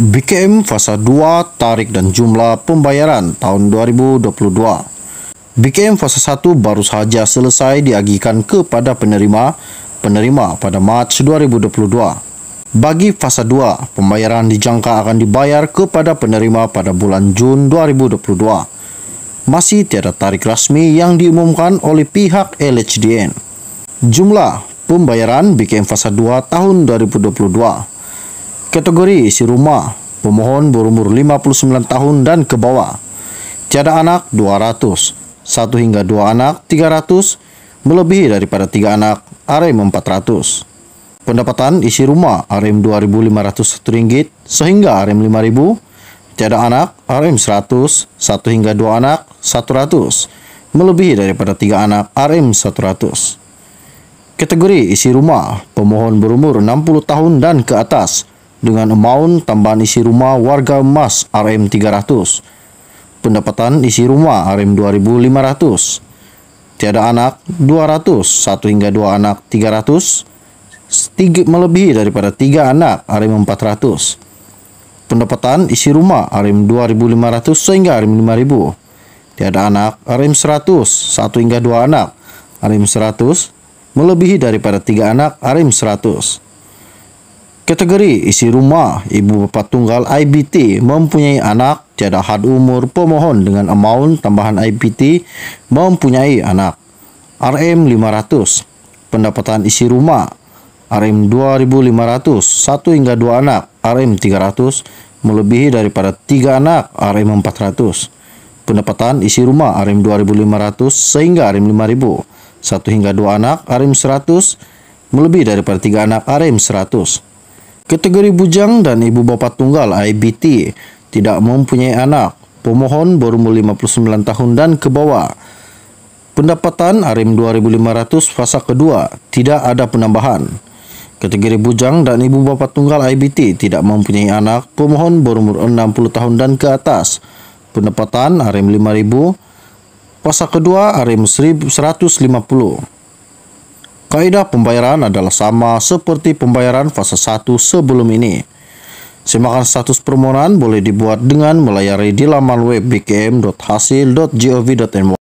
BKM fase 2 tarik dan jumlah pembayaran tahun 2022. BKM fase 1 baru saja selesai diagihkan kepada penerima penerima pada Mac 2022. Bagi fase 2, pembayaran dijangka akan dibayar kepada penerima pada bulan Jun 2022. Masih tiada tarik resmi yang diumumkan oleh pihak LHDN. Jumlah pembayaran BKM fase 2 tahun 2022 Kategori isi rumah, pemohon berumur 59 tahun dan ke bawah. Tiada anak 200, 1 hingga 2 anak 300, melebihi daripada 3 anak RM 400. Pendapatan isi rumah RM 2.500 ringgit sehingga RM 5.000, tiada anak RM 100, 1 hingga 2 anak 100, melebihi daripada 3 anak RM 100. Kategori isi rumah, pemohon berumur 60 tahun dan ke atas, dengan amount tambahan isi rumah warga emas RM300, pendapatan isi rumah RM2500, tiada anak 200, 1 hingga 2 anak 300, tiga, melebihi daripada 3 anak RM400, pendapatan isi rumah RM2500 sehingga RM5000, tiada anak RM100, 1 hingga 2 anak RM100, melebihi daripada 3 anak RM100 Kategori isi rumah, ibu bapa tunggal IBT mempunyai anak, tiada had umur pemohon dengan amount tambahan IBT mempunyai anak. RM 500. Pendapatan isi rumah RM 2500, 1 hingga 2 anak RM 300, melebihi daripada 3 anak RM 400. Pendapatan isi rumah RM 2500 sehingga RM 5000, 1 hingga 2 anak RM 100, melebihi daripada 3 anak RM 100 Kategori bujang dan ibu bapa tunggal IBT tidak mempunyai anak. Pemohon berumur 59 tahun dan ke bawah. Pendapatan ARIM 2500 fasa kedua tidak ada penambahan. Kategori bujang dan ibu bapa tunggal IBT tidak mempunyai anak. Pemohon berumur 60 tahun dan ke atas. Pendapatan ARIM 5000 fasa kedua ARIM 1150 Kaidah pembayaran adalah sama seperti pembayaran fase 1 sebelum ini. Simakan status permohonan boleh dibuat dengan melayari di laman web bkm.hasil.gov.my.